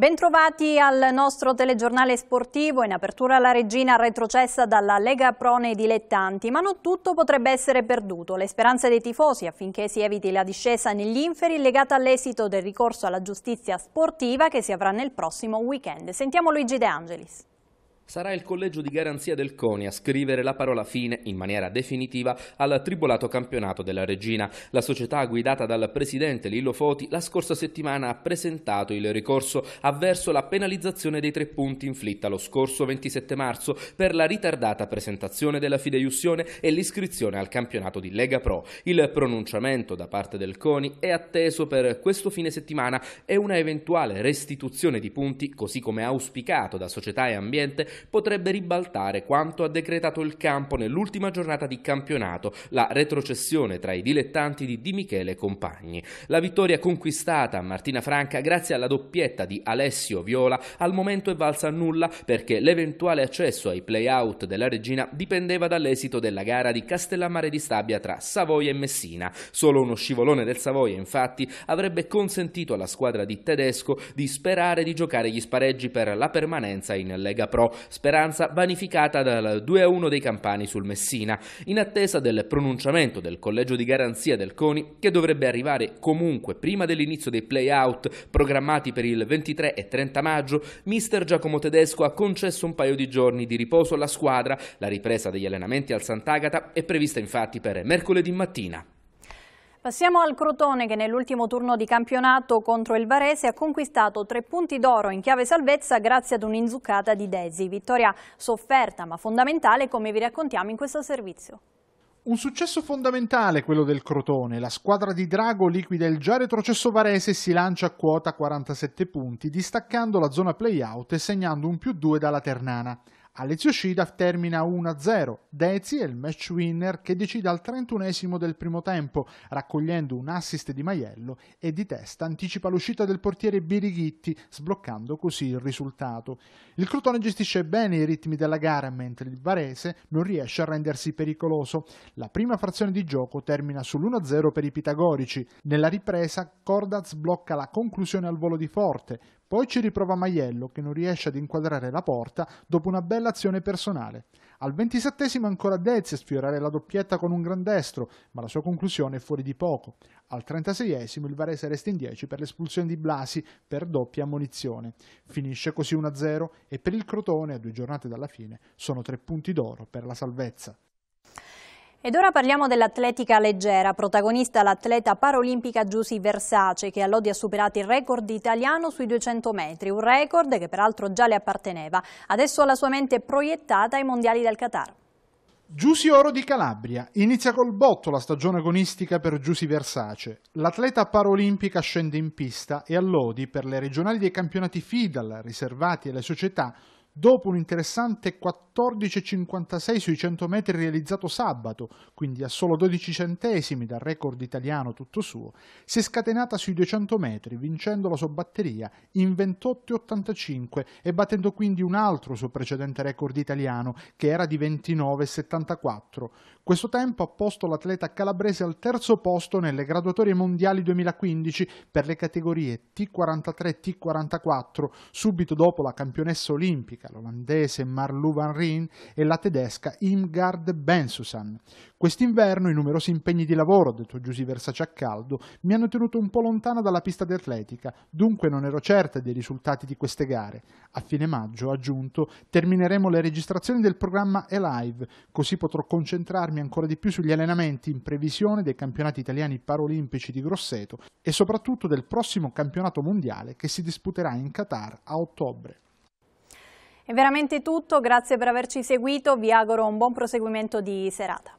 Bentrovati al nostro telegiornale sportivo, in apertura la regina retrocessa dalla Lega Pro nei Dilettanti, ma non tutto potrebbe essere perduto. Le speranze dei tifosi affinché si eviti la discesa negli inferi legata all'esito del ricorso alla giustizia sportiva che si avrà nel prossimo weekend. Sentiamo Luigi De Angelis. Sarà il collegio di garanzia del CONI a scrivere la parola fine in maniera definitiva al tribolato campionato della Regina. La società guidata dal presidente Lillo Foti la scorsa settimana ha presentato il ricorso avverso la penalizzazione dei tre punti inflitta lo scorso 27 marzo per la ritardata presentazione della fideiussione e l'iscrizione al campionato di Lega Pro. Il pronunciamento da parte del CONI è atteso per questo fine settimana e una eventuale restituzione di punti, così come auspicato da società e ambiente, potrebbe ribaltare quanto ha decretato il campo nell'ultima giornata di campionato, la retrocessione tra i dilettanti di Di Michele e compagni. La vittoria conquistata a Martina Franca grazie alla doppietta di Alessio Viola al momento è valsa a nulla perché l'eventuale accesso ai play-out della regina dipendeva dall'esito della gara di Castellammare di Stabia tra Savoia e Messina. Solo uno scivolone del Savoia infatti avrebbe consentito alla squadra di Tedesco di sperare di giocare gli spareggi per la permanenza in Lega Pro speranza vanificata dal 2-1 dei campani sul Messina, in attesa del pronunciamento del collegio di garanzia del CONI che dovrebbe arrivare comunque prima dell'inizio dei play-out programmati per il 23 e 30 maggio, mister Giacomo Tedesco ha concesso un paio di giorni di riposo alla squadra, la ripresa degli allenamenti al Sant'Agata è prevista infatti per mercoledì mattina. Passiamo al Crotone che nell'ultimo turno di campionato contro il Varese ha conquistato tre punti d'oro in chiave salvezza grazie ad un'inzuccata di Desi. Vittoria sofferta ma fondamentale come vi raccontiamo in questo servizio. Un successo fondamentale quello del Crotone, la squadra di Drago liquida il già retrocesso Varese e si lancia a quota 47 punti, distaccando la zona play-out e segnando un più 2 dalla Ternana. Alessio Shida termina 1-0. Dezi è il match winner che decide al 31 esimo del primo tempo, raccogliendo un assist di Maiello e di testa anticipa l'uscita del portiere Birighitti, sbloccando così il risultato. Il Crotone gestisce bene i ritmi della gara, mentre il Varese non riesce a rendersi pericoloso. La prima frazione di gioco termina sull'1-0 per i pitagorici. Nella ripresa, Cordaz blocca la conclusione al volo di Forte, poi ci riprova Maiello che non riesce ad inquadrare la porta dopo una bella azione personale. Al 27 ancora Dezzi a sfiorare la doppietta con un gran destro, ma la sua conclusione è fuori di poco. Al 36 il Varese resta in 10 per l'espulsione di Blasi per doppia ammonizione. Finisce così 1-0 e per il Crotone, a due giornate dalla fine, sono tre punti d'oro per la salvezza. Ed ora parliamo dell'atletica leggera, protagonista l'atleta parolimpica Giusy Versace che a Lodi ha superato il record italiano sui 200 metri, un record che peraltro già le apparteneva. Adesso la sua mente è proiettata ai mondiali del Qatar. Giusy Oro di Calabria. Inizia col botto la stagione agonistica per Giusy Versace. L'atleta parolimpica scende in pista e a Lodi, per le regionali dei campionati FIDAL riservati alle società, dopo un interessante 14,56 sui 100 metri realizzato sabato, quindi a solo 12 centesimi dal record italiano tutto suo, si è scatenata sui 200 metri, vincendo la sua batteria in 28,85 e battendo quindi un altro suo precedente record italiano, che era di 29,74. Questo tempo ha posto l'atleta calabrese al terzo posto nelle graduatorie mondiali 2015 per le categorie T43 T44, subito dopo la campionessa olimpica l'olandese Marlou Van Rijn e la tedesca Imgard Bensusan. Quest'inverno i numerosi impegni di lavoro, detto Giusy Versace a caldo, mi hanno tenuto un po' lontana dalla pista di atletica, dunque non ero certa dei risultati di queste gare. A fine maggio, aggiunto, termineremo le registrazioni del programma Alive, così potrò concentrarmi ancora di più sugli allenamenti in previsione dei campionati italiani parolimpici di Grosseto e soprattutto del prossimo campionato mondiale che si disputerà in Qatar a ottobre. È veramente tutto, grazie per averci seguito, vi auguro un buon proseguimento di serata.